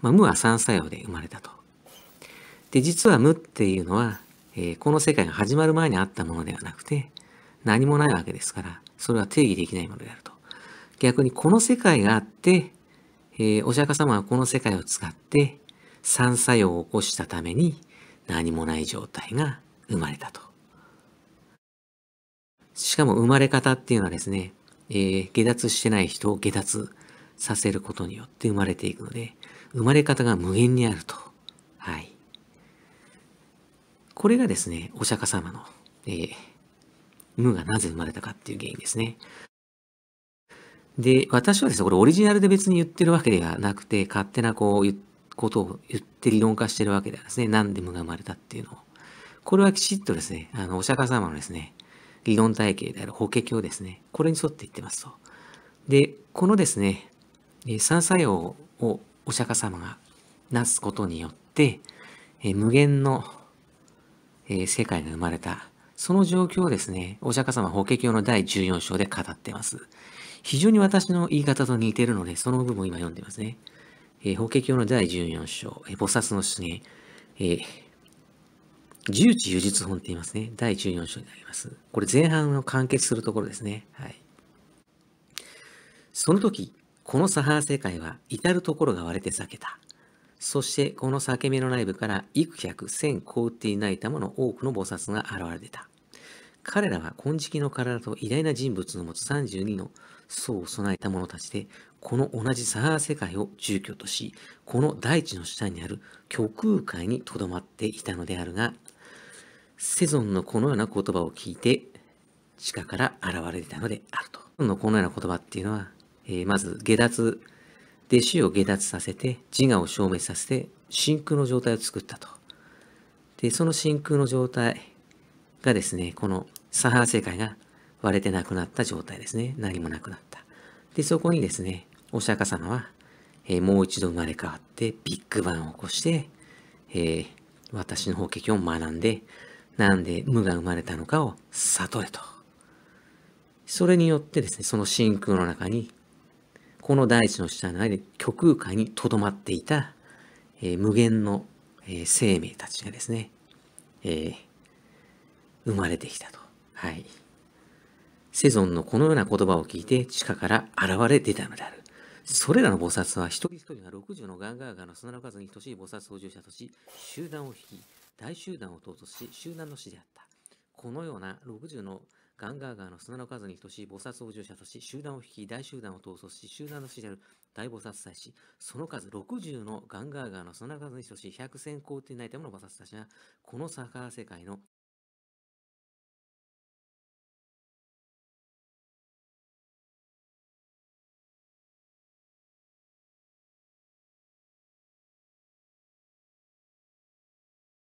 まあ、無は三作用で生まれたと。で、実は無っていうのは、えー、この世界が始まる前にあったものではなくて、何もないわけですから、それは定義できないものであると。逆にこの世界があって、えー、お釈迦様はこの世界を使って三作用を起こしたために何もない状態が生まれたと。しかも生まれ方っていうのはですね、えー、下脱してない人を下脱させることによって生まれていくので、生まれ方が無限にあると。はい。これがですね、お釈迦様の、えー、無がなぜ生まれたかっていう原因ですね。で、私はですね、これオリジナルで別に言ってるわけではなくて、勝手なこう、ことを言って理論化してるわけではですね、なんで無が生まれたっていうのを。これはきちっとですね、あの、お釈迦様のですね、理論体系である法華経ですね、これに沿って言ってますと。で、このですね、三作用をお釈迦様がなすことによって、えー、無限の、えー、世界が生まれた、その状況をですね、お釈迦様法華経の第14章で語ってます。非常に私の言い方と似てるので、その部分を今読んでますね。えー、法華経の第14章、えー、菩薩の出現、えー、十地有実本って言いますね。第14章になります。これ前半を完結するところですね。はい。その時、このサハー世界は至るところが割れて裂けた。そしてこの裂け目の内部から幾百千凍っていない玉の多くの菩薩が現れた。彼らは金色の体と偉大な人物の持つ32の層を備えた者たちで、この同じサハー世界を住居とし、この大地の下にある虚空界に留まっていたのであるが、セゾンのこのような言葉を聞いて、地下から現れたのであると。のこのような言葉っていうのは、えー、まず下脱、弟子を下脱させて自我を消滅させて真空の状態を作ったと。で、その真空の状態がですね、このサハラ世界が割れてなくなった状態ですね。何もなくなった。で、そこにですね、お釈迦様は、えー、もう一度生まれ変わってビッグバンを起こして、えー、私の法華経を学んで、なんで無が生まれたのかを悟れと。それによってですね、その真空の中にこの大地の下の間で虚空海にとどまっていた、えー、無限の、えー、生命たちがですね、えー、生まれてきたと。はい。セゾンのこのような言葉を聞いて地下から現れ出たのである。それらの菩薩は一人一人が60のガンガーガーの砂の数に等しい菩薩操縦者とし、集団を引き、大集団を統率し、集団の死であった。このような60のガンガーガーの砂の数に等しい菩薩を乗車とし、集団を引き、大集団を闘争し、集団の死である大菩薩祭し、その数60のガンガーガーの砂の数に等しい100千光っていないたもの菩薩たちが、このサカー世界の